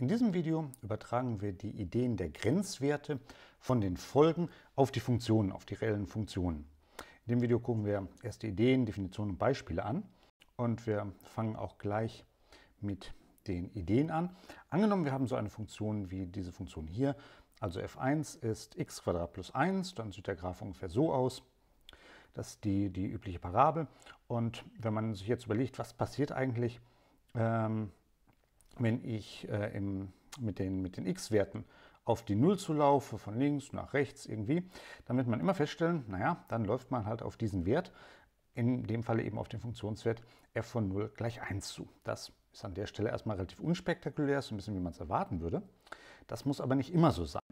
In diesem Video übertragen wir die Ideen der Grenzwerte von den Folgen auf die Funktionen, auf die reellen Funktionen. In dem Video gucken wir erst die Ideen, Definitionen und Beispiele an und wir fangen auch gleich mit den Ideen an. Angenommen, wir haben so eine Funktion wie diese Funktion hier, also f1 ist x plus 1, dann sieht der Graph ungefähr so aus. Das ist die, die übliche Parabel und wenn man sich jetzt überlegt, was passiert eigentlich, ähm, wenn ich äh, im, mit den, mit den x-Werten auf die Null zu laufe, von links nach rechts irgendwie, dann wird man immer feststellen, naja, dann läuft man halt auf diesen Wert, in dem Falle eben auf den Funktionswert f von 0 gleich 1 zu. Das ist an der Stelle erstmal relativ unspektakulär, so ein bisschen wie man es erwarten würde. Das muss aber nicht immer so sein.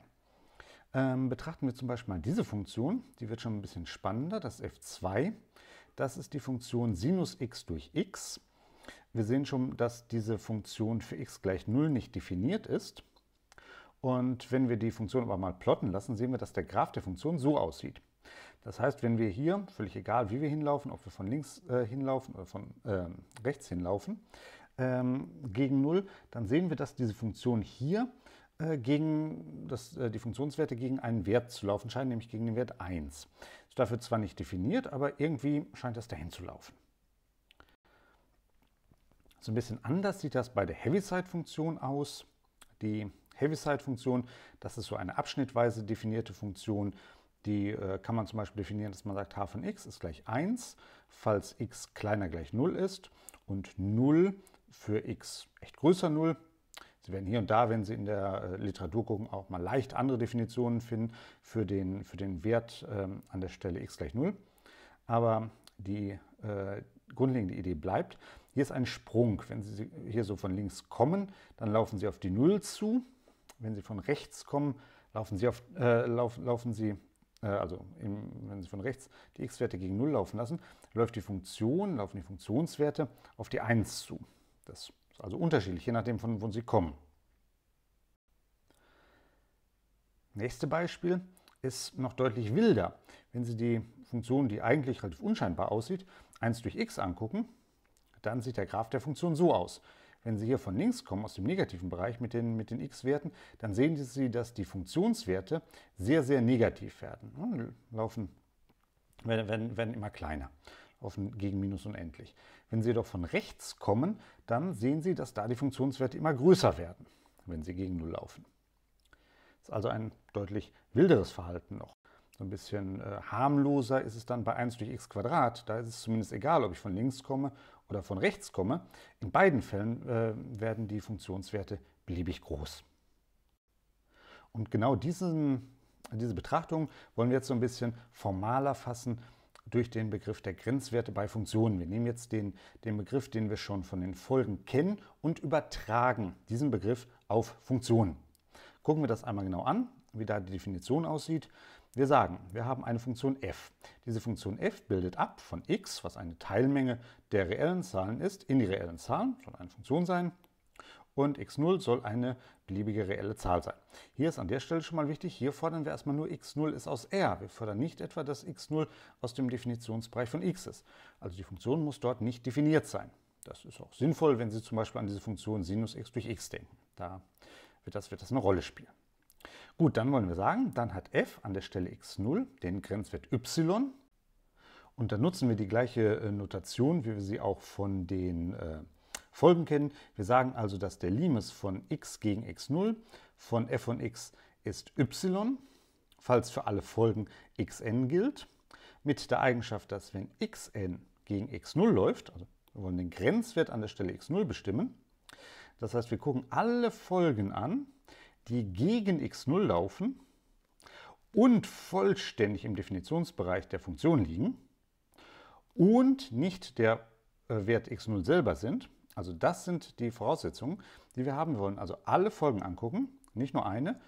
Ähm, betrachten wir zum Beispiel mal diese Funktion, die wird schon ein bisschen spannender, das f2. Das ist die Funktion Sinus x durch x. Wir sehen schon, dass diese Funktion für x gleich 0 nicht definiert ist. Und wenn wir die Funktion aber mal plotten lassen, sehen wir, dass der Graph der Funktion so aussieht. Das heißt, wenn wir hier, völlig egal wie wir hinlaufen, ob wir von links äh, hinlaufen oder von äh, rechts hinlaufen, ähm, gegen 0, dann sehen wir, dass diese Funktion hier äh, gegen dass, äh, die Funktionswerte gegen einen Wert zu laufen scheinen, nämlich gegen den Wert 1. Ist dafür zwar nicht definiert, aber irgendwie scheint das dahin zu laufen. So ein bisschen anders sieht das bei der Heaviside-Funktion aus. Die Heaviside-Funktion, das ist so eine abschnittweise definierte Funktion. Die äh, kann man zum Beispiel definieren, dass man sagt, h von x ist gleich 1, falls x kleiner gleich 0 ist und 0 für x echt größer 0. Sie werden hier und da, wenn Sie in der äh, Literatur gucken, auch mal leicht andere Definitionen finden für den, für den Wert ähm, an der Stelle x gleich 0. Aber die, äh, grundlegende Idee bleibt. Hier ist ein Sprung. Wenn Sie hier so von links kommen, dann laufen Sie auf die Null zu. Wenn Sie von rechts kommen, laufen Sie, auf, äh, lauf, laufen Sie äh, also im, wenn Sie von rechts die x-Werte gegen 0 laufen lassen, läuft die Funktion, laufen die Funktionswerte auf die 1 zu. Das ist also unterschiedlich, je nachdem, von wo Sie kommen. Nächste Beispiel ist noch deutlich wilder. Wenn Sie die Funktion, die eigentlich relativ unscheinbar aussieht, 1 durch x angucken, dann sieht der Graph der Funktion so aus. Wenn Sie hier von links kommen, aus dem negativen Bereich mit den, mit den x-Werten, dann sehen Sie, dass die Funktionswerte sehr, sehr negativ werden. Hm, laufen, werden, werden immer kleiner, laufen gegen minus unendlich. Wenn Sie jedoch von rechts kommen, dann sehen Sie, dass da die Funktionswerte immer größer werden, wenn sie gegen 0 laufen. Das ist also ein deutlich wilderes Verhalten noch. So ein bisschen äh, harmloser ist es dann bei 1 durch x Quadrat. Da ist es zumindest egal, ob ich von links komme oder von rechts komme. In beiden Fällen äh, werden die Funktionswerte beliebig groß. Und genau diesen, diese Betrachtung wollen wir jetzt so ein bisschen formaler fassen durch den Begriff der Grenzwerte bei Funktionen. Wir nehmen jetzt den, den Begriff, den wir schon von den Folgen kennen und übertragen diesen Begriff auf Funktionen. Gucken wir das einmal genau an, wie da die Definition aussieht. Wir sagen, wir haben eine Funktion f. Diese Funktion f bildet ab von x, was eine Teilmenge der reellen Zahlen ist, in die reellen Zahlen, soll eine Funktion sein, und x0 soll eine beliebige reelle Zahl sein. Hier ist an der Stelle schon mal wichtig, hier fordern wir erstmal nur x0 ist aus R. Wir fordern nicht etwa, dass x0 aus dem Definitionsbereich von x ist. Also die Funktion muss dort nicht definiert sein. Das ist auch sinnvoll, wenn Sie zum Beispiel an diese Funktion Sinus x durch x denken. Da wird das, wird das eine Rolle spielen. Gut, dann wollen wir sagen, dann hat f an der Stelle x0 den Grenzwert y. Und dann nutzen wir die gleiche äh, Notation, wie wir sie auch von den äh, Folgen kennen. Wir sagen also, dass der Limes von x gegen x0 von f von x ist y, falls für alle Folgen xn gilt, mit der Eigenschaft, dass wenn xn gegen x0 läuft, also wir wollen den Grenzwert an der Stelle x0 bestimmen, das heißt, wir gucken alle Folgen an, die gegen x0 laufen und vollständig im Definitionsbereich der Funktion liegen und nicht der äh, Wert x0 selber sind. Also das sind die Voraussetzungen, die wir haben wollen. Also alle Folgen angucken, nicht nur eine,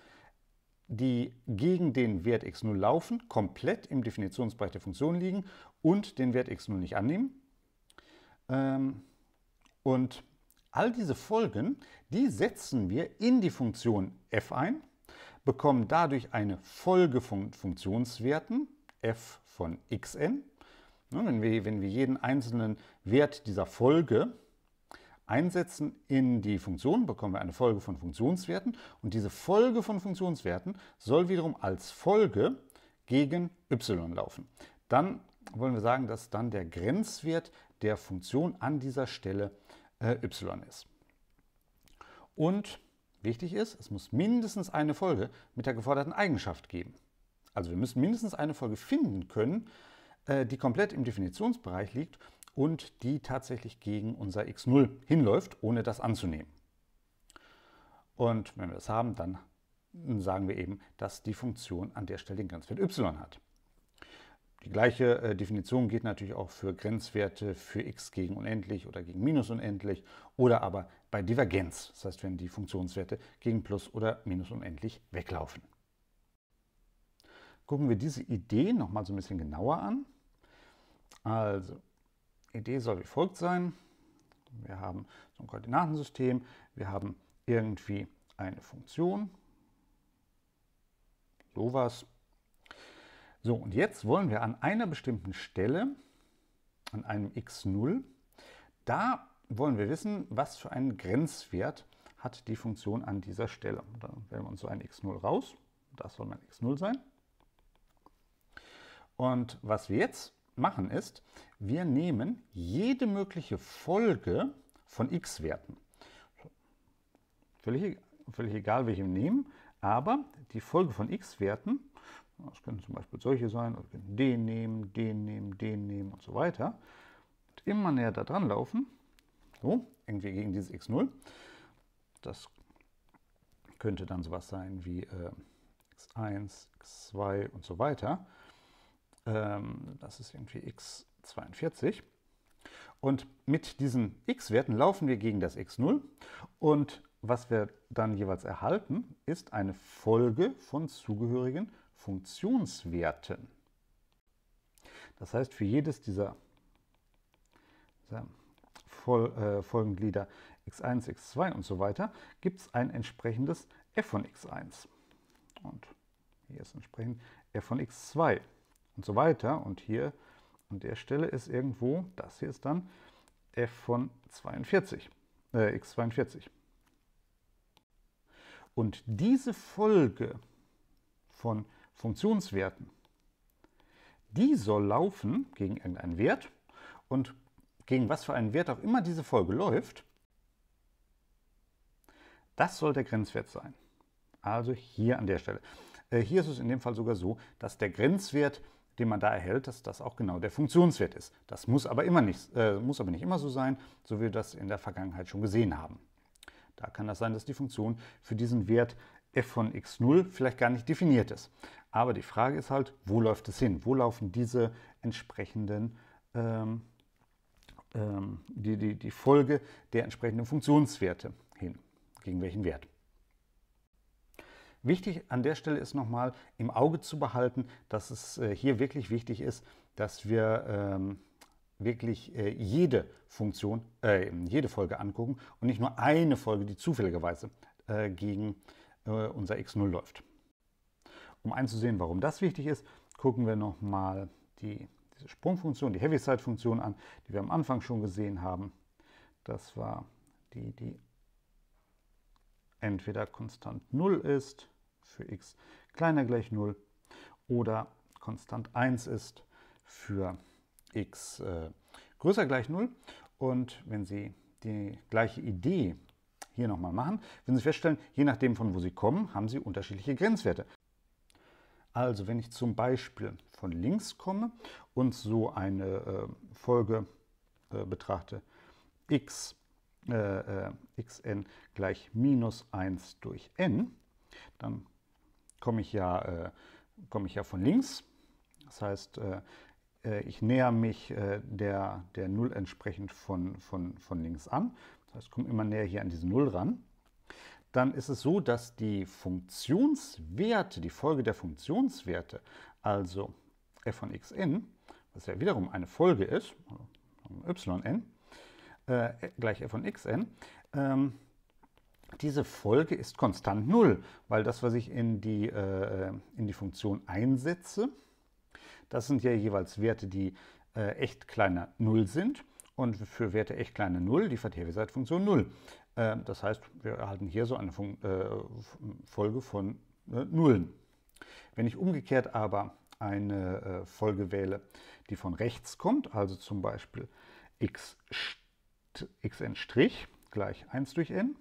die gegen den Wert x0 laufen, komplett im Definitionsbereich der Funktion liegen und den Wert x0 nicht annehmen. Ähm, und All diese Folgen, die setzen wir in die Funktion f ein, bekommen dadurch eine Folge von Funktionswerten, f von xn. Ne, wenn wir, wenn wir jeden einzelnen Wert dieser Folge einsetzen in die Funktion, bekommen wir eine Folge von Funktionswerten. Und diese Folge von Funktionswerten soll wiederum als Folge gegen y laufen. Dann wollen wir sagen, dass dann der Grenzwert der Funktion an dieser Stelle äh, y ist. Und wichtig ist, es muss mindestens eine Folge mit der geforderten Eigenschaft geben. Also wir müssen mindestens eine Folge finden können, äh, die komplett im Definitionsbereich liegt und die tatsächlich gegen unser x0 hinläuft, ohne das anzunehmen. Und wenn wir das haben, dann sagen wir eben, dass die Funktion an der Stelle den Grenzwert y hat. Die gleiche äh, Definition geht natürlich auch für Grenzwerte für x gegen unendlich oder gegen minus unendlich oder aber bei Divergenz, das heißt, wenn die Funktionswerte gegen plus oder minus unendlich weglaufen. Gucken wir diese Idee nochmal so ein bisschen genauer an. Also, Idee soll wie folgt sein. Wir haben so ein Koordinatensystem, wir haben irgendwie eine Funktion, sowas, so, und jetzt wollen wir an einer bestimmten Stelle, an einem x0, da wollen wir wissen, was für einen Grenzwert hat die Funktion an dieser Stelle. Dann wählen wir uns so ein x0 raus. Das soll mein x0 sein. Und was wir jetzt machen ist, wir nehmen jede mögliche Folge von x-Werten. Völlig, völlig egal, welche wir nehmen, aber die Folge von x-Werten das können zum Beispiel solche sein, oder können den nehmen, den nehmen, den nehmen und so weiter. Und immer näher da dran laufen, so, irgendwie gegen dieses x0. Das könnte dann sowas sein wie äh, x1, x2 und so weiter. Ähm, das ist irgendwie x42. Und mit diesen x-Werten laufen wir gegen das x0 und was wir dann jeweils erhalten, ist eine Folge von zugehörigen Funktionswerten. Das heißt, für jedes dieser, dieser Voll, äh, Folgenglieder x1, x2 und so weiter gibt es ein entsprechendes f von x1. Und hier ist entsprechend f von x2 und so weiter. Und hier an der Stelle ist irgendwo, das hier ist dann f von 42, äh, x42. Und diese Folge von Funktionswerten. Die soll laufen gegen irgendeinen Wert und gegen was für einen Wert auch immer diese Folge läuft, das soll der Grenzwert sein. Also hier an der Stelle. Äh, hier ist es in dem Fall sogar so, dass der Grenzwert, den man da erhält, dass das auch genau der Funktionswert ist. Das muss aber, immer nicht, äh, muss aber nicht immer so sein, so wie wir das in der Vergangenheit schon gesehen haben. Da kann das sein, dass die Funktion für diesen Wert f von x0 vielleicht gar nicht definiert ist. Aber die Frage ist halt, wo läuft es hin? Wo laufen diese entsprechenden, ähm, ähm, die, die, die Folge der entsprechenden Funktionswerte hin? Gegen welchen Wert? Wichtig an der Stelle ist nochmal im Auge zu behalten, dass es äh, hier wirklich wichtig ist, dass wir ähm, wirklich äh, jede Funktion, äh, jede Folge angucken und nicht nur eine Folge, die zufälligerweise äh, gegen äh, unser x0 läuft. Um einzusehen, warum das wichtig ist, gucken wir nochmal die, diese Sprungfunktion, die Heaviside-Funktion an, die wir am Anfang schon gesehen haben. Das war die, die entweder konstant 0 ist, für x kleiner gleich 0, oder konstant 1 ist für x äh, größer gleich 0. Und wenn Sie die gleiche Idee hier nochmal machen, wenn Sie feststellen, je nachdem von wo Sie kommen, haben Sie unterschiedliche Grenzwerte. Also wenn ich zum Beispiel von links komme und so eine äh, Folge äh, betrachte, x, äh, äh xn gleich minus 1 durch n, dann komme ich, ja, äh, komme ich ja von links. Das heißt, äh, ich näher mich der, der Null entsprechend von, von, von links an das kommt immer näher hier an diese 0 ran, dann ist es so, dass die Funktionswerte, die Folge der Funktionswerte, also f von xn, was ja wiederum eine Folge ist, yn, äh, gleich f von xn, ähm, diese Folge ist konstant 0, weil das, was ich in die, äh, in die Funktion einsetze, das sind ja jeweils Werte, die äh, echt kleiner 0 sind und für Werte echt kleine 0 die Verteilweisheit-Funktion 0. Äh, das heißt, wir erhalten hier so eine äh, Folge von äh, Nullen. Wenn ich umgekehrt aber eine äh, Folge wähle, die von rechts kommt, also zum Beispiel xn' gleich 1 durch n,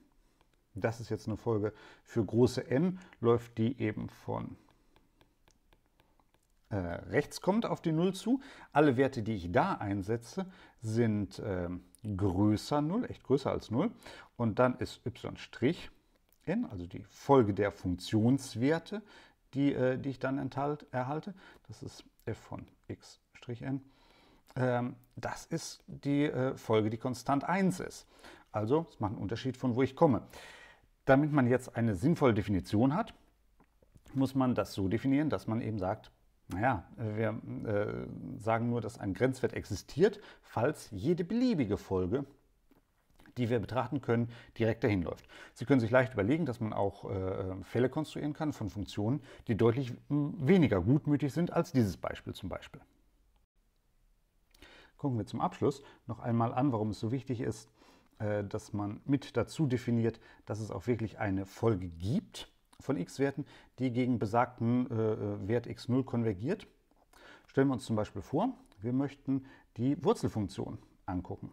das ist jetzt eine Folge für große n, läuft die eben von äh, rechts kommt auf die 0 zu. Alle Werte, die ich da einsetze, sind äh, größer 0, echt größer als 0. Und dann ist y' n, also die Folge der Funktionswerte, die, äh, die ich dann enthalt, erhalte. Das ist f von x'n. Ähm, das ist die äh, Folge, die konstant 1 ist. Also es macht einen Unterschied, von wo ich komme. Damit man jetzt eine sinnvolle Definition hat, muss man das so definieren, dass man eben sagt, naja, äh, wir äh, sagen nur, dass ein Grenzwert existiert, falls jede beliebige Folge, die wir betrachten können, direkt dahin läuft. Sie können sich leicht überlegen, dass man auch äh, Fälle konstruieren kann von Funktionen, die deutlich weniger gutmütig sind als dieses Beispiel zum Beispiel. Gucken wir zum Abschluss noch einmal an, warum es so wichtig ist, äh, dass man mit dazu definiert, dass es auch wirklich eine Folge gibt von x-Werten, die gegen besagten äh, äh Wert x0 konvergiert. Stellen wir uns zum Beispiel vor, wir möchten die Wurzelfunktion angucken.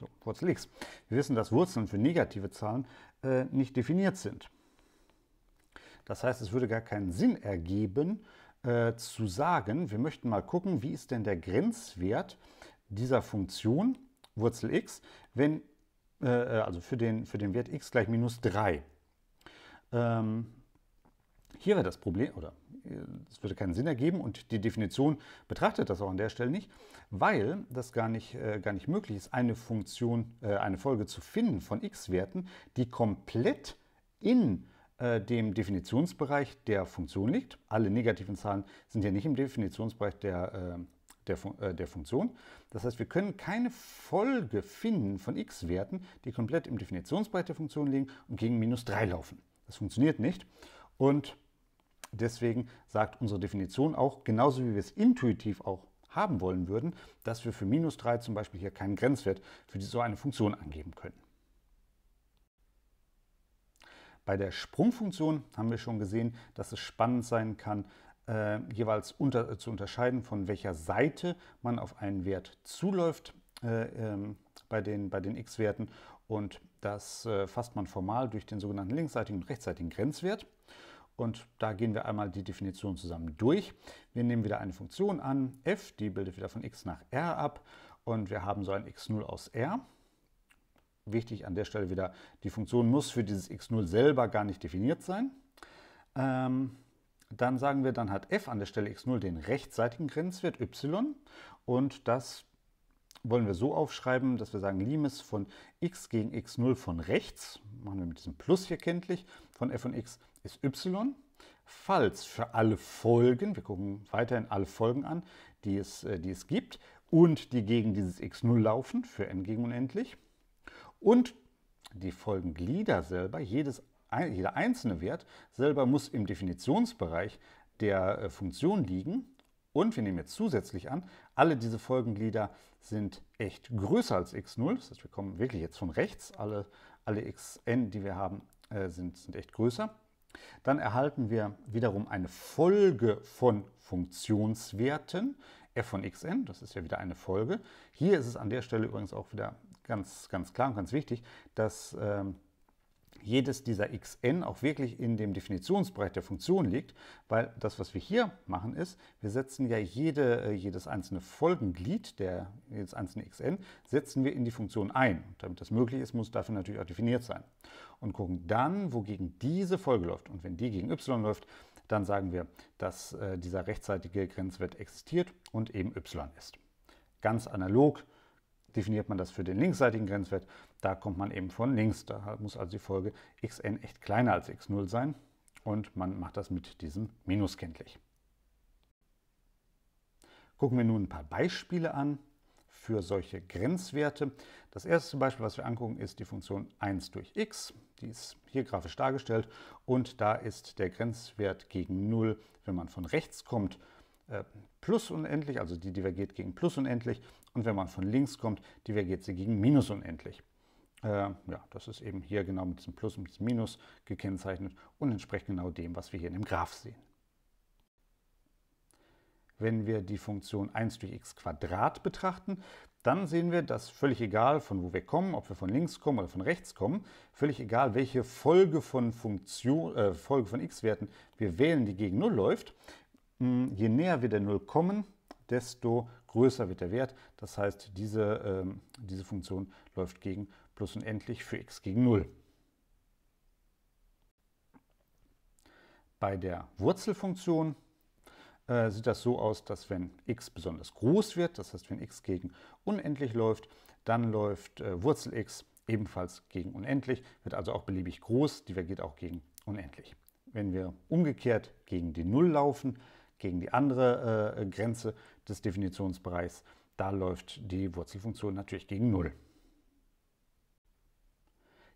So, Wurzel x. Wir wissen, dass Wurzeln für negative Zahlen äh, nicht definiert sind. Das heißt, es würde gar keinen Sinn ergeben, äh, zu sagen, wir möchten mal gucken, wie ist denn der Grenzwert dieser Funktion Wurzel x, wenn, äh, äh also für den, für den Wert x gleich minus 3. Ähm, hier wäre das Problem, oder es würde keinen Sinn ergeben und die Definition betrachtet das auch an der Stelle nicht, weil das gar nicht, äh, gar nicht möglich ist, eine Funktion, äh, eine Folge zu finden von x-Werten, die komplett in äh, dem Definitionsbereich der Funktion liegt. Alle negativen Zahlen sind ja nicht im Definitionsbereich der, äh, der, äh, der Funktion. Das heißt, wir können keine Folge finden von x-Werten, die komplett im Definitionsbereich der Funktion liegen und gegen minus 3 laufen. Das funktioniert nicht. Und deswegen sagt unsere Definition auch, genauso wie wir es intuitiv auch haben wollen würden, dass wir für minus 3 zum Beispiel hier keinen Grenzwert für so eine Funktion angeben können. Bei der Sprungfunktion haben wir schon gesehen, dass es spannend sein kann, äh, jeweils unter, äh, zu unterscheiden, von welcher Seite man auf einen Wert zuläuft äh, ähm, bei den, bei den x-Werten. Und das äh, fasst man formal durch den sogenannten linksseitigen und rechtsseitigen Grenzwert. Und da gehen wir einmal die Definition zusammen durch. Wir nehmen wieder eine Funktion an, f, die bildet wieder von x nach r ab. Und wir haben so ein x0 aus r. Wichtig an der Stelle wieder, die Funktion muss für dieses x0 selber gar nicht definiert sein. Ähm, dann sagen wir, dann hat f an der Stelle x0 den rechtsseitigen Grenzwert y und das wollen wir so aufschreiben, dass wir sagen, Limes von x gegen x0 von rechts, machen wir mit diesem Plus hier kenntlich, von f von x ist y. Falls für alle Folgen, wir gucken weiterhin alle Folgen an, die es, äh, die es gibt und die gegen dieses x0 laufen, für n gegen unendlich. Und die Folgenglieder selber, jedes, jeder einzelne Wert selber muss im Definitionsbereich der äh, Funktion liegen und wir nehmen jetzt zusätzlich an, alle diese Folgenglieder sind echt größer als x0. Das heißt, wir kommen wirklich jetzt von rechts. Alle, alle xn, die wir haben, äh, sind, sind echt größer. Dann erhalten wir wiederum eine Folge von Funktionswerten f von xn, das ist ja wieder eine Folge. Hier ist es an der Stelle übrigens auch wieder ganz, ganz klar und ganz wichtig, dass ähm, jedes dieser xn auch wirklich in dem Definitionsbereich der Funktion liegt, weil das, was wir hier machen, ist, wir setzen ja jede, äh, jedes einzelne Folgenglied, der, jedes einzelne xn, setzen wir in die Funktion ein. Und damit das möglich ist, muss dafür natürlich auch definiert sein. Und gucken dann, wogegen diese Folge läuft. Und wenn die gegen y läuft, dann sagen wir, dass äh, dieser rechtzeitige Grenzwert existiert und eben y ist. Ganz analog definiert man das für den linksseitigen Grenzwert. Da kommt man eben von links. Da muss also die Folge xn echt kleiner als x0 sein. Und man macht das mit diesem Minus kenntlich. Gucken wir nun ein paar Beispiele an für solche Grenzwerte. Das erste Beispiel, was wir angucken, ist die Funktion 1 durch x. Die ist hier grafisch dargestellt und da ist der Grenzwert gegen 0, wenn man von rechts kommt, äh, plus unendlich, also die divergiert gegen plus unendlich und wenn man von links kommt, divergiert sie gegen minus unendlich. Äh, ja, das ist eben hier genau mit diesem Plus und mit diesem Minus gekennzeichnet und entspricht genau dem, was wir hier in dem Graph sehen. Wenn wir die Funktion 1 durch x betrachten, dann sehen wir, dass völlig egal, von wo wir kommen, ob wir von links kommen oder von rechts kommen, völlig egal, welche Folge von, Funktion, äh, Folge von x-Werten wir wählen, die gegen 0 läuft, je näher wir der 0 kommen, desto größer wird der Wert. Das heißt, diese, ähm, diese Funktion läuft gegen plus unendlich für x gegen 0. Bei der Wurzelfunktion äh, sieht das so aus, dass wenn x besonders groß wird, das heißt, wenn x gegen unendlich läuft, dann läuft äh, Wurzel x ebenfalls gegen unendlich, wird also auch beliebig groß, divergiert auch gegen unendlich. Wenn wir umgekehrt gegen die 0 laufen, gegen die andere äh, Grenze, des Definitionsbereichs, da läuft die Wurzelfunktion natürlich gegen 0.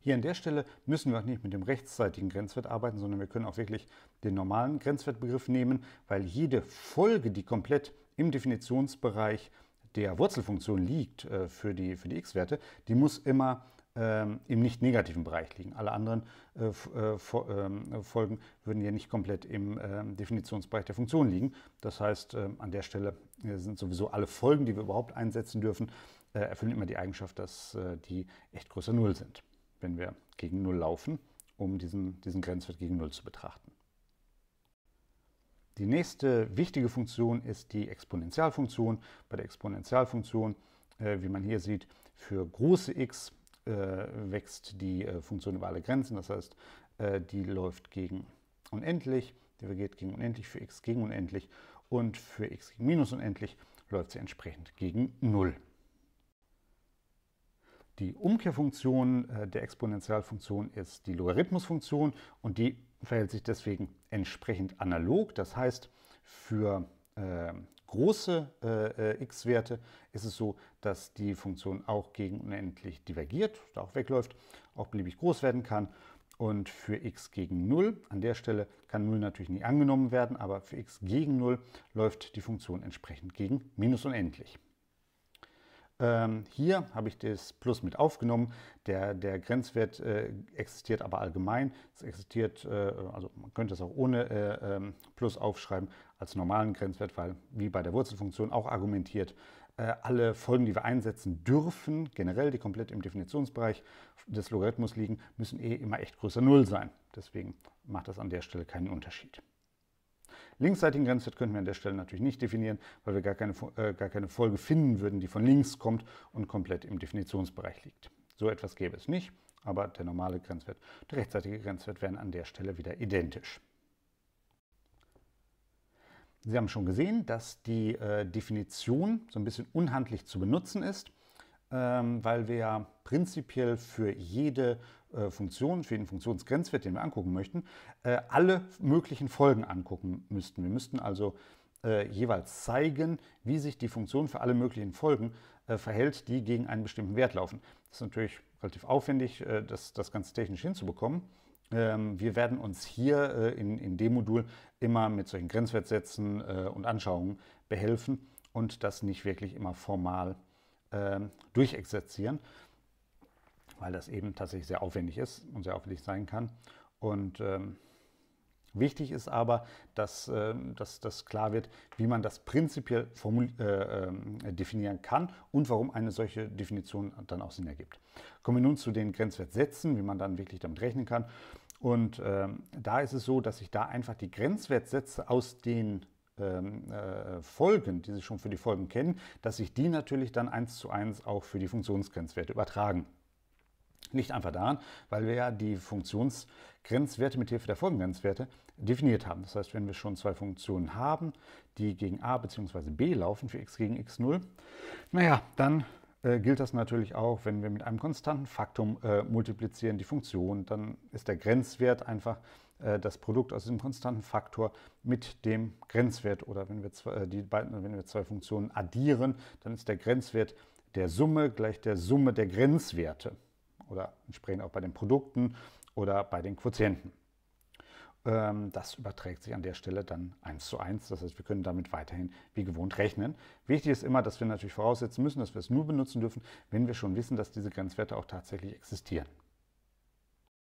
Hier an der Stelle müssen wir auch nicht mit dem rechtsseitigen Grenzwert arbeiten, sondern wir können auch wirklich den normalen Grenzwertbegriff nehmen, weil jede Folge, die komplett im Definitionsbereich der Wurzelfunktion liegt äh, für die, für die x-Werte, die muss immer ähm, im nicht negativen Bereich liegen. Alle anderen äh, äh fo ähm, Folgen würden ja nicht komplett im äh, Definitionsbereich der Funktion liegen. Das heißt, äh, an der Stelle äh, sind sowieso alle Folgen, die wir überhaupt einsetzen dürfen, äh, erfüllen immer die Eigenschaft, dass die echt größer 0 sind, wenn wir gegen 0 laufen, um diesen, diesen Grenzwert gegen 0 zu betrachten. Die nächste wichtige Funktion ist die Exponentialfunktion. Bei der Exponentialfunktion, wie man hier sieht, für große x äh, wächst die äh, Funktion über alle Grenzen. Das heißt, äh, die läuft gegen unendlich, divergiert gegen unendlich, für x gegen unendlich und für x gegen minus unendlich läuft sie entsprechend gegen 0. Die Umkehrfunktion der Exponentialfunktion ist die Logarithmusfunktion und die verhält sich deswegen entsprechend analog. Das heißt, für große äh, äh, x-Werte ist es so, dass die Funktion auch gegen unendlich divergiert, da auch wegläuft, auch beliebig groß werden kann. Und für x gegen 0, an der Stelle kann 0 natürlich nie angenommen werden, aber für x gegen 0 läuft die Funktion entsprechend gegen minus unendlich. Ähm, hier habe ich das Plus mit aufgenommen. Der, der Grenzwert äh, existiert aber allgemein. Es existiert, äh, also man könnte es auch ohne äh, ähm, Plus aufschreiben als normalen Grenzwert, weil wie bei der Wurzelfunktion auch argumentiert, äh, alle Folgen, die wir einsetzen dürfen, generell, die komplett im Definitionsbereich des Logarithmus liegen, müssen eh immer echt größer 0 sein. Deswegen macht das an der Stelle keinen Unterschied linksseitigen Grenzwert könnten wir an der Stelle natürlich nicht definieren, weil wir gar keine, äh, gar keine Folge finden würden, die von links kommt und komplett im Definitionsbereich liegt. So etwas gäbe es nicht, aber der normale Grenzwert, der rechtsseitige Grenzwert wären an der Stelle wieder identisch. Sie haben schon gesehen, dass die äh, Definition so ein bisschen unhandlich zu benutzen ist. Ähm, weil wir prinzipiell für jede äh, Funktion, für jeden Funktionsgrenzwert, den wir angucken möchten, äh, alle möglichen Folgen angucken müssten. Wir müssten also äh, jeweils zeigen, wie sich die Funktion für alle möglichen Folgen verhält, die gegen einen bestimmten Wert laufen. Das ist natürlich relativ aufwendig, das, das Ganze technisch hinzubekommen. Ähm, wir werden uns hier in, in dem Modul immer mit solchen Grenzwertsätzen und Anschauungen behelfen und das nicht wirklich immer formal ähm, durchexerzieren, weil das eben tatsächlich sehr aufwendig ist und sehr aufwendig sein kann. Und ähm, wichtig ist aber, dass, äh, dass das klar wird, wie man das prinzipiell äh, äh, definieren kann und warum eine solche Definition dann auch Sinn ergibt. Kommen wir nun zu den Grenzwertsätzen, wie man dann wirklich damit rechnen kann. Und ähm, da ist es so, dass ich da einfach die Grenzwertsätze aus den ähm, äh, Folgen, die Sie schon für die Folgen kennen, dass sich die natürlich dann eins zu eins auch für die Funktionsgrenzwerte übertragen. Nicht einfach daran, weil wir ja die Funktionsgrenzwerte mit Hilfe der Folgengrenzwerte definiert haben. Das heißt, wenn wir schon zwei Funktionen haben, die gegen a bzw. b laufen, für x gegen x0, naja, dann äh, gilt das natürlich auch, wenn wir mit einem konstanten Faktum äh, multiplizieren die Funktion, dann ist der Grenzwert einfach äh, das Produkt aus dem konstanten Faktor mit dem Grenzwert. Oder wenn wir, zwei, äh, die beiden, wenn wir zwei Funktionen addieren, dann ist der Grenzwert der Summe gleich der Summe der Grenzwerte. Oder entsprechend auch bei den Produkten oder bei den Quotienten. Ähm, das überträgt sich an der Stelle dann 1 zu 1. Das heißt, wir können damit weiterhin wie gewohnt rechnen. Wichtig ist immer, dass wir natürlich voraussetzen müssen, dass wir es nur benutzen dürfen, wenn wir schon wissen, dass diese Grenzwerte auch tatsächlich existieren.